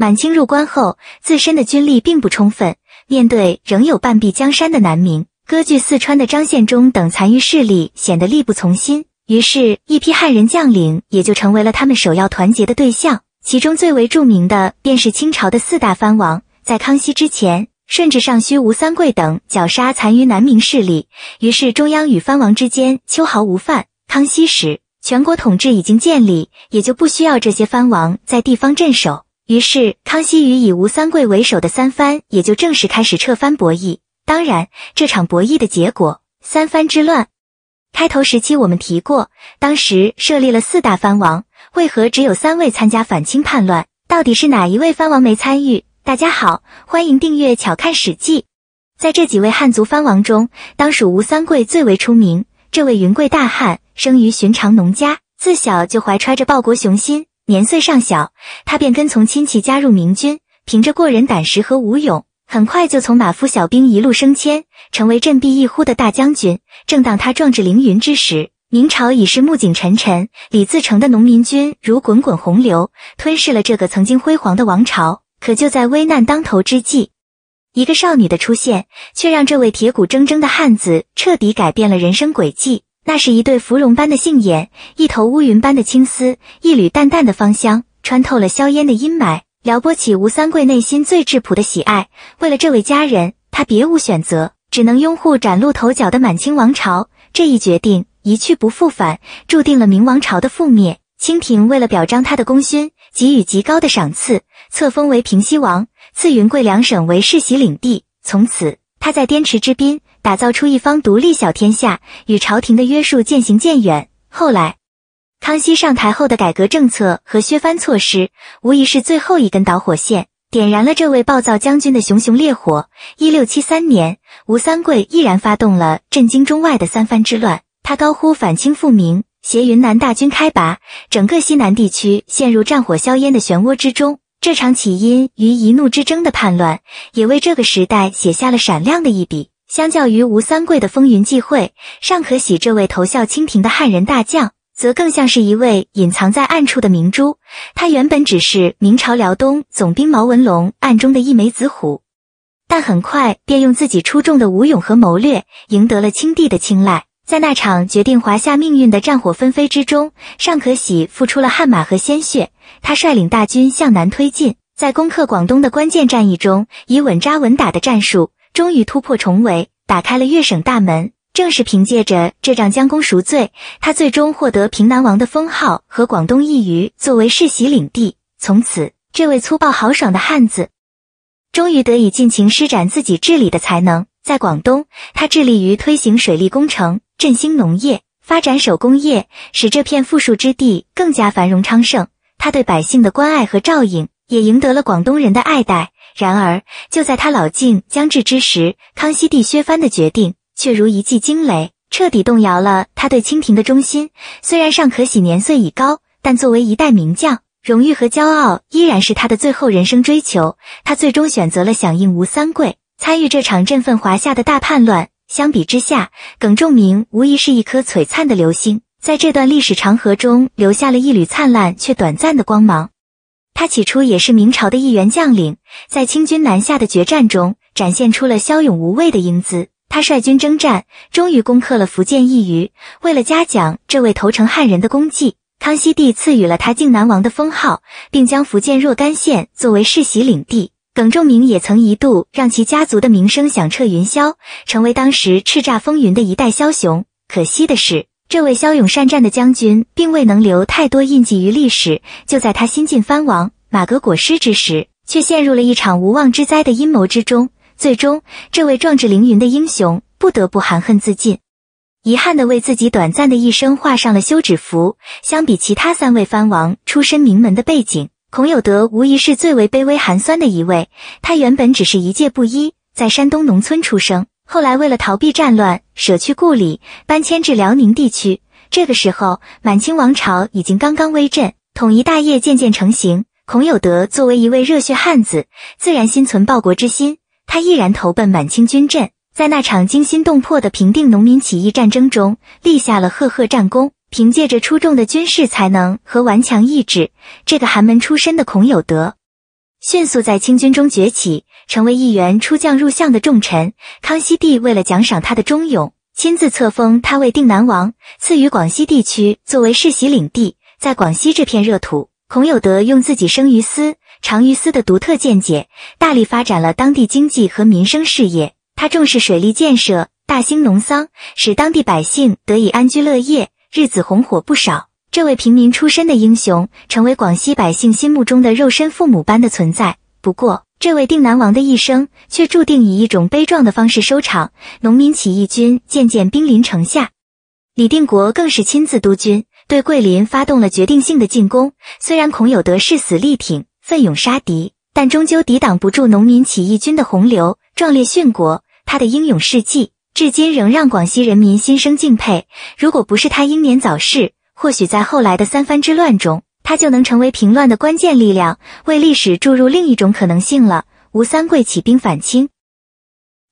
满清入关后，自身的军力并不充分，面对仍有半壁江山的南明，割据四川的张献忠等残余势力显得力不从心，于是，一批汉人将领也就成为了他们首要团结的对象。其中最为著名的便是清朝的四大藩王。在康熙之前，顺治尚需吴三桂等绞杀残余南明势力，于是中央与藩王之间秋毫无犯。康熙时，全国统治已经建立，也就不需要这些藩王在地方镇守。于是，康熙与以吴三桂为首的三藩也就正式开始撤藩博弈。当然，这场博弈的结果，三藩之乱。开头时期我们提过，当时设立了四大藩王，为何只有三位参加反清叛乱？到底是哪一位藩王没参与？大家好，欢迎订阅巧看史记。在这几位汉族藩王中，当属吴三桂最为出名。这位云贵大汉，生于寻常农家，自小就怀揣着报国雄心。年岁尚小，他便跟从亲戚加入明军，凭着过人胆识和武勇，很快就从马夫小兵一路升迁，成为振臂一呼的大将军。正当他壮志凌云之时，明朝已是暮景沉沉，李自成的农民军如滚滚洪流，吞噬了这个曾经辉煌的王朝。可就在危难当头之际，一个少女的出现，却让这位铁骨铮铮的汉子彻底改变了人生轨迹。那是一对芙蓉般的杏眼，一头乌云般的青丝，一缕淡淡的芳香，穿透了硝烟的阴霾，撩拨起吴三桂内心最质朴的喜爱。为了这位佳人，他别无选择，只能拥护崭露头角的满清王朝。这一决定一去不复返，注定了明王朝的覆灭。清廷为了表彰他的功勋，给予极高的赏赐，册封为平西王，赐云贵两省为世袭领地。从此。他在滇池之滨打造出一方独立小天下，与朝廷的约束渐行渐远。后来，康熙上台后的改革政策和削藩措施，无疑是最后一根导火线，点燃了这位暴躁将军的熊熊烈火。一六七三年，吴三桂毅然发动了震惊中外的三藩之乱，他高呼反清复明，携云南大军开拔，整个西南地区陷入战火硝烟的漩涡之中。这场起因于一怒之争的叛乱，也为这个时代写下了闪亮的一笔。相较于吴三桂的风云际会，尚可喜这位投效清廷的汉人大将，则更像是一位隐藏在暗处的明珠。他原本只是明朝辽东总兵毛文龙暗中的一枚子虎，但很快便用自己出众的武勇和谋略，赢得了清帝的青睐。在那场决定华夏命运的战火纷飞之中，尚可喜付出了汗马和鲜血。他率领大军向南推进，在攻克广东的关键战役中，以稳扎稳打的战术，终于突破重围，打开了粤省大门。正是凭借着这仗将功赎罪，他最终获得平南王的封号和广东一隅作为世袭领地。从此，这位粗暴豪爽的汉子，终于得以尽情施展自己治理的才能。在广东，他致力于推行水利工程。振兴农业，发展手工业，使这片富庶之地更加繁荣昌盛。他对百姓的关爱和照应，也赢得了广东人的爱戴。然而，就在他老境将至之时，康熙帝削藩的决定却如一记惊雷，彻底动摇了他对清廷的忠心。虽然尚可喜年岁已高，但作为一代名将，荣誉和骄傲依然是他的最后人生追求。他最终选择了响应吴三桂，参与这场振奋华夏的大叛乱。相比之下，耿仲明无疑是一颗璀璨的流星，在这段历史长河中留下了一缕灿烂却短暂的光芒。他起初也是明朝的一员将领，在清军南下的决战中展现出了骁勇无畏的英姿。他率军征战，终于攻克了福建一隅。为了嘉奖这位投诚汉人的功绩，康熙帝赐予了他靖南王的封号，并将福建若干县作为世袭领地。耿仲明也曾一度让其家族的名声响彻云霄，成为当时叱咤风云的一代枭雄。可惜的是，这位骁勇善战的将军并未能留太多印记于历史。就在他新晋藩王马革裹尸之时，却陷入了一场无妄之灾的阴谋之中。最终，这位壮志凌云的英雄不得不含恨自尽，遗憾的为自己短暂的一生画上了休止符。相比其他三位藩王出身名门的背景。孔有德无疑是最为卑微寒酸的一位，他原本只是一介布衣，在山东农村出生。后来为了逃避战乱，舍去故里，搬迁至辽宁地区。这个时候，满清王朝已经刚刚威震，统一大业渐渐成型。孔有德作为一位热血汉子，自然心存报国之心，他毅然投奔满清军阵，在那场惊心动魄的平定农民起义战争中，立下了赫赫战功。凭借着出众的军事才能和顽强意志，这个寒门出身的孔有德迅速在清军中崛起，成为一员出将入相的重臣。康熙帝为了奖赏他的忠勇，亲自册封他为定南王，赐予广西地区作为世袭领地。在广西这片热土，孔有德用自己生于斯、长于斯的独特见解，大力发展了当地经济和民生事业。他重视水利建设，大兴农桑，使当地百姓得以安居乐业。日子红火不少，这位平民出身的英雄，成为广西百姓心目中的肉身父母般的存在。不过，这位定南王的一生却注定以一种悲壮的方式收场。农民起义军渐渐兵临城下，李定国更是亲自督军，对桂林发动了决定性的进攻。虽然孔有德誓死力挺，奋勇杀敌，但终究抵挡不住农民起义军的洪流，壮烈殉国。他的英勇事迹。至今仍让广西人民心生敬佩。如果不是他英年早逝，或许在后来的三藩之乱中，他就能成为平乱的关键力量，为历史注入另一种可能性了。吴三桂起兵反清，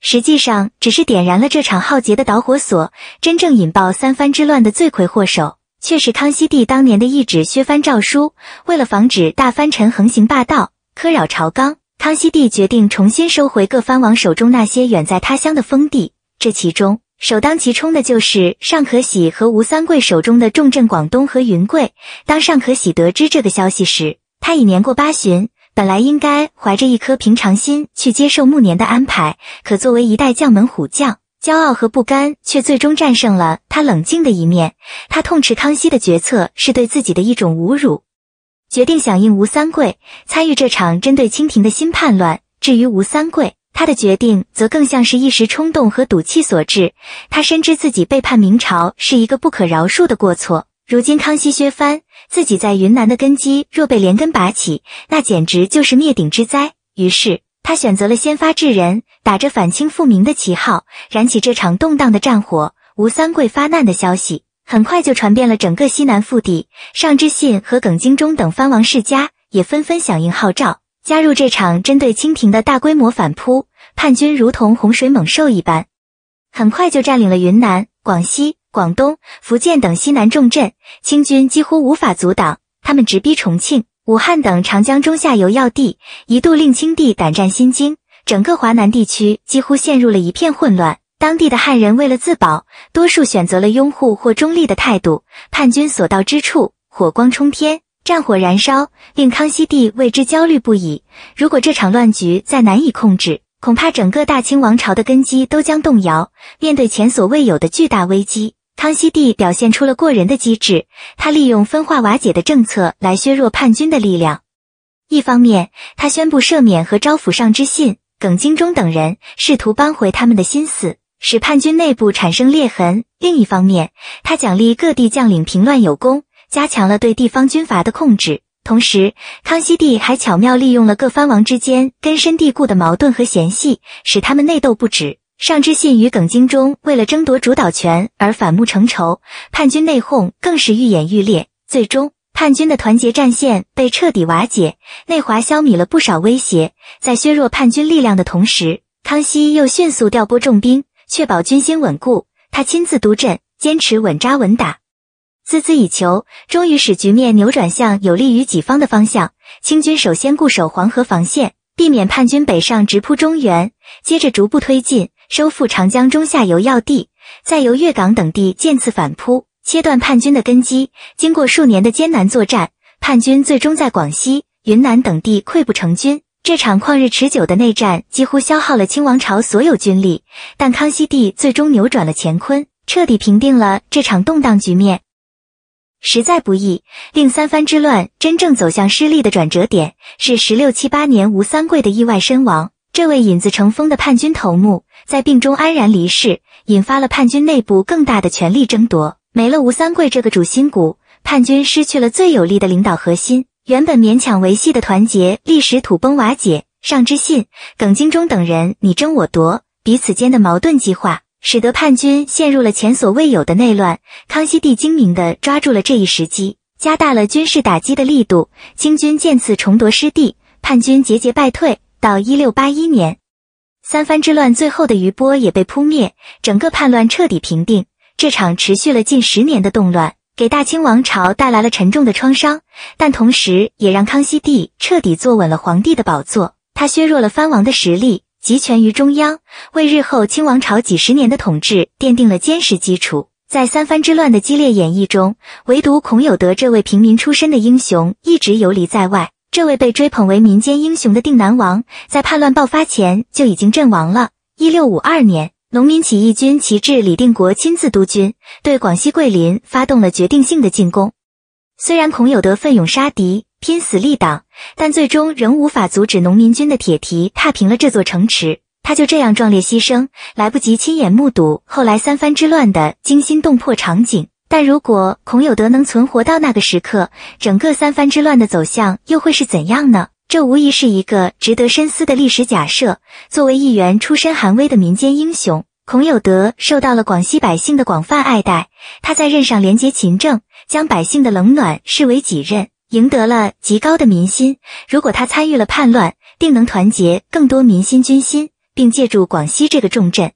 实际上只是点燃了这场浩劫的导火索。真正引爆三藩之乱的罪魁祸首，却是康熙帝当年的一纸削藩诏书。为了防止大藩臣横行霸道、苛扰朝纲，康熙帝决定重新收回各藩王手中那些远在他乡的封地。这其中首当其冲的就是尚可喜和吴三桂手中的重镇广东和云贵。当尚可喜得知这个消息时，他已年过八旬，本来应该怀着一颗平常心去接受暮年的安排，可作为一代将门虎将，骄傲和不甘却最终战胜了他冷静的一面。他痛斥康熙的决策是对自己的一种侮辱，决定响应吴三桂，参与这场针对清廷的新叛乱。至于吴三桂。他的决定则更像是一时冲动和赌气所致。他深知自己背叛明朝是一个不可饶恕的过错。如今康熙削藩，自己在云南的根基若被连根拔起，那简直就是灭顶之灾。于是，他选择了先发制人，打着反清复明的旗号，燃起这场动荡的战火。吴三桂发难的消息很快就传遍了整个西南腹地，尚之信和耿精忠等藩王世家也纷纷响应号召。加入这场针对清廷的大规模反扑，叛军如同洪水猛兽一般，很快就占领了云南、广西、广东、福建等西南重镇，清军几乎无法阻挡。他们直逼重庆、武汉等长江中下游要地，一度令清帝胆战心惊。整个华南地区几乎陷入了一片混乱，当地的汉人为了自保，多数选择了拥护或中立的态度。叛军所到之处，火光冲天。战火燃烧，令康熙帝为之焦虑不已。如果这场乱局再难以控制，恐怕整个大清王朝的根基都将动摇。面对前所未有的巨大危机，康熙帝表现出了过人的机智。他利用分化瓦解的政策来削弱叛军的力量。一方面，他宣布赦免和招抚尚之信、耿精忠等人，试图扳回他们的心思，使叛军内部产生裂痕；另一方面，他奖励各地将领平乱有功。加强了对地方军阀的控制，同时，康熙帝还巧妙利用了各藩王之间根深蒂固的矛盾和嫌隙，使他们内斗不止。尚知信与耿精忠为了争夺主导权而反目成仇，叛军内讧更是愈演愈烈。最终，叛军的团结战线被彻底瓦解，内华消弭了不少威胁。在削弱叛军力量的同时，康熙又迅速调拨重兵，确保军心稳固。他亲自督阵，坚持稳扎稳打。孜孜以求，终于使局面扭转向有利于己方的方向。清军首先固守黄河防线，避免叛军北上直扑中原，接着逐步推进，收复长江中下游要地，再由粤港等地渐次反扑，切断叛军的根基。经过数年的艰难作战，叛军最终在广西、云南等地溃不成军。这场旷日持久的内战几乎消耗了清王朝所有军力，但康熙帝最终扭转了乾坤，彻底平定了这场动荡局面。实在不易。令三藩之乱真正走向失利的转折点是十六七八年吴三桂的意外身亡。这位引子成风的叛军头目，在病中安然离世，引发了叛军内部更大的权力争夺。没了吴三桂这个主心骨，叛军失去了最有力的领导核心，原本勉强维系的团结历史土崩瓦解。尚之信、耿精忠等人你争我夺，彼此间的矛盾激化。使得叛军陷入了前所未有的内乱。康熙帝精明地抓住了这一时机，加大了军事打击的力度。清军见此重夺失地，叛军节节败退。到一六八一年，三藩之乱最后的余波也被扑灭，整个叛乱彻底平定。这场持续了近十年的动乱，给大清王朝带来了沉重的创伤，但同时也让康熙帝彻底坐稳了皇帝的宝座。他削弱了藩王的实力。集权于中央，为日后清王朝几十年的统治奠定了坚实基础。在三藩之乱的激烈演绎中，唯独孔有德这位平民出身的英雄一直游离在外。这位被追捧为民间英雄的定南王，在叛乱爆发前就已经阵亡了。一六五二年，农民起义军旗帜李定国亲自督军，对广西桂林发动了决定性的进攻。虽然孔有德奋勇杀敌，拼死力挡，但最终仍无法阻止农民军的铁蹄踏平了这座城池。他就这样壮烈牺牲，来不及亲眼目睹后来三藩之乱的惊心动魄场景。但如果孔有德能存活到那个时刻，整个三藩之乱的走向又会是怎样呢？这无疑是一个值得深思的历史假设。作为一员出身寒微的民间英雄，孔有德受到了广西百姓的广泛爱戴。他在任上廉洁勤政，将百姓的冷暖视为己任。赢得了极高的民心。如果他参与了叛乱，定能团结更多民心军心，并借助广西这个重镇，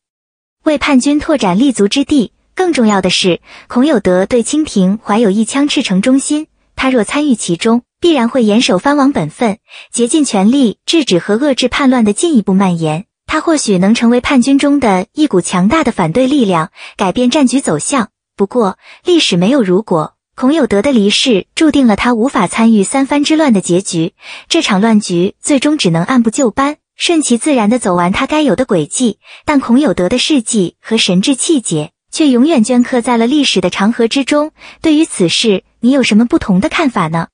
为叛军拓展立足之地。更重要的是，孔有德对清廷怀有一腔赤诚忠心。他若参与其中，必然会严守藩王本分，竭尽全力制止和遏制叛乱的进一步蔓延。他或许能成为叛军中的一股强大的反对力量，改变战局走向。不过，历史没有如果。孔有德的离世，注定了他无法参与三藩之乱的结局。这场乱局最终只能按部就班、顺其自然地走完他该有的轨迹。但孔有德的事迹和神志气节，却永远镌刻在了历史的长河之中。对于此事，你有什么不同的看法呢？